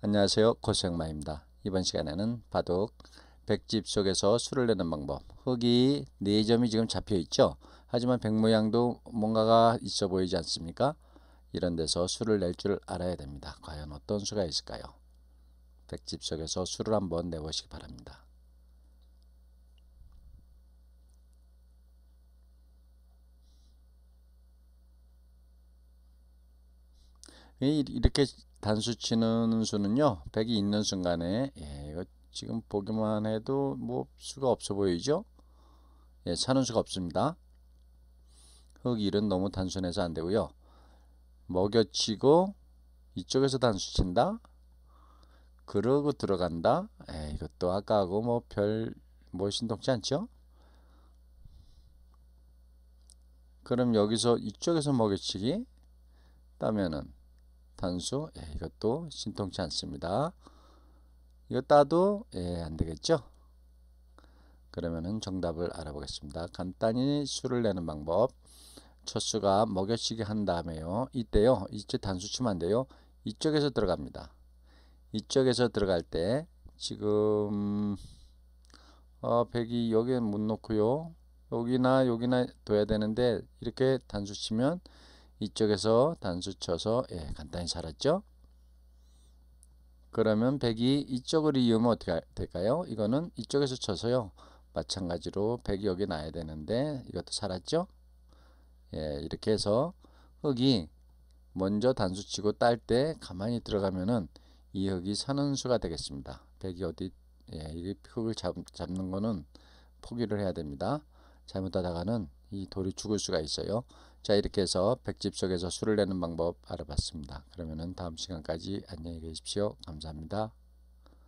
안녕하세요. 고생마입니다. 이번 시간에는 바둑 백집 속에서 수를 내는 방법 흙이 4점이 지금 잡혀 있죠. 하지만 백모양도 뭔가가 있어 보이지 않습니까? 이런 데서 수를 낼 줄 알아야 됩니다. 과연 어떤 수가 있을까요? 백집 속에서 수를 한번 내보시기 바랍니다. 이렇게 단수치는 수는요. 100이 있는 순간에 예, 이거 지금 보기만 해도 뭐 수가 없어 보이죠? 예, 차는 수가 없습니다. 흑일은 너무 단순해서 안 되고요. 먹여치고 이쪽에서 단수친다. 그러고 들어간다. 에 예, 이것도 아까하고 뭐 별뭐 뭐 신동치 않죠? 그럼 여기서 이쪽에서 먹여치기 따면은 단수 예, 이것도 신통치 않습니다. 이거 따도 예, 안 되겠죠? 그러면은 정답을 알아보겠습니다. 간단히 수를 내는 방법. 첫 수가 먹여치기 한 다음에요. 이때요. 이쪽 단수 치면 안 돼요. 이쪽에서 들어갑니다. 이쪽에서 들어갈 때 지금 어, 100이 여기엔 못 놓고요. 여기나 여기나 둬야 되는데 이렇게 단수 치면 이쪽에서 단수 쳐서 예, 간단히 살았죠. 그러면 1이 이쪽을 이으면 어떻게 될까요? 이거는 이쪽에서 쳐서요. 마찬가지로 1이 여기 나야 되는데 이것도 살았죠? 예, 이렇게 해서 흙이 먼저 단수치고 딸 때 가만히 들어가면은 이 흙이 사는 수가 되겠습니다. 1이 어디 예, 이 흙을 잡, 잡는 거는 포기를 해야 됩니다. 잘못하다가는 이 돌이 죽을 수가 있어요. 자 이렇게 해서 백집 속에서 수를 내는 방법 알아봤습니다. 그러면은 다음 시간까지 안녕히 계십시오. 감사합니다.